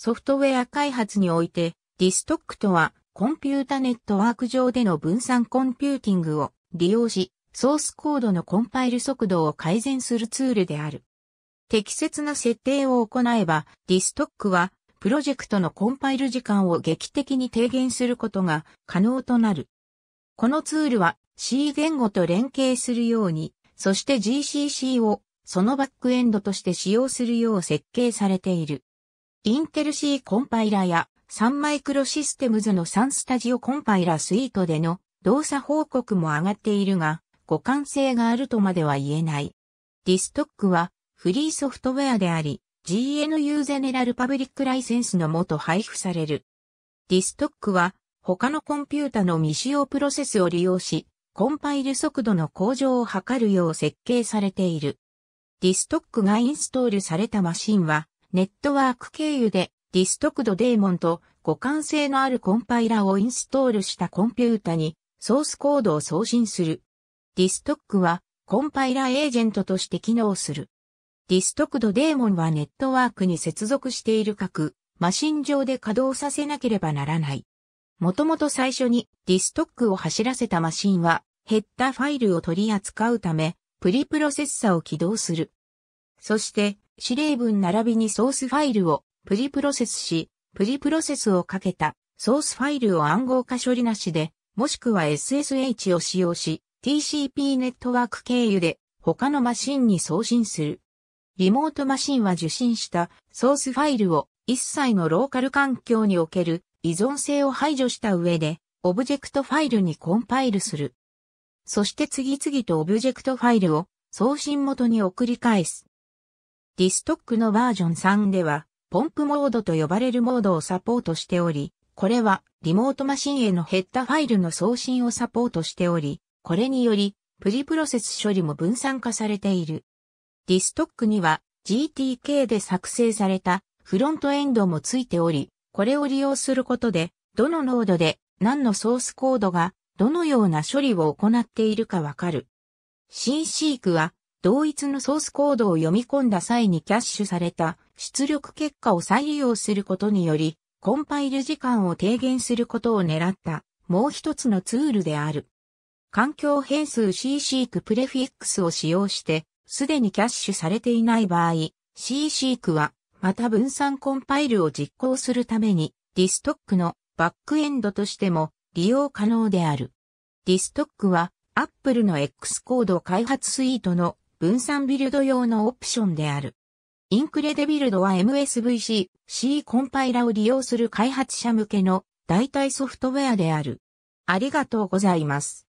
ソフトウェア開発において、ディストックとは、コンピュータネットワーク上での分散コンピューティングを利用し、ソースコードのコンパイル速度を改善するツールである。適切な設定を行えば、ディストックは、プロジェクトのコンパイル時間を劇的に低減することが可能となる。このツールは C 言語と連携するように、そして GCC をそのバックエンドとして使用するよう設計されている。インテル C コンパイラやサンマイクロシステムズのサンスタジオコンパイラスイートでの動作報告も上がっているが、互換性があるとまでは言えない。ディストックはフリーソフトウェアであり、GNU ゼネラルパブリックライセンスのもと配布される。ディストックは他のコンピュータの未使用プロセスを利用し、コンパイル速度の向上を図るよう設計されている。ディストックがインストールされたマシンは、ネットワーク経由でディストクドデーモンと互換性のあるコンパイラをインストールしたコンピュータにソースコードを送信する。ディストックはコンパイラエージェントとして機能する。ディストクドデーモンはネットワークに接続している各マシン上で稼働させなければならない。もともと最初にディストックを走らせたマシンはヘッダファイルを取り扱うためプリプロセッサを起動する。そして指令文並びにソースファイルをプリプロセスし、プリプロセスをかけたソースファイルを暗号化処理なしで、もしくは SSH を使用し、TCP ネットワーク経由で他のマシンに送信する。リモートマシンは受信したソースファイルを一切のローカル環境における依存性を排除した上で、オブジェクトファイルにコンパイルする。そして次々とオブジェクトファイルを送信元に送り返す。ディストックのバージョン3では、ポンプモードと呼ばれるモードをサポートしており、これはリモートマシンへのヘッダファイルの送信をサポートしており、これにより、プリプロセス処理も分散化されている。ディストックには GTK で作成されたフロントエンドもついており、これを利用することで、どのノードで何のソースコードがどのような処理を行っているかわかる。新シークは同一のソースコードを読み込んだ際にキャッシュされた出力結果を再利用することにより、コンパイル時間を低減することを狙ったもう一つのツールである。環境変数 C-seq プレフィックスを使用して、すでにキャッシュされていない場合、C-seq は、また分散コンパイルを実行するために、ディストックのバックエンドとしても利用可能である。ディストックは、Apple の X コード開発スイートの分散ビルド用のオプションである。インクレデビルドは MSVC、C コンパイラを利用する開発者向けの代替ソフトウェアである。ありがとうございます。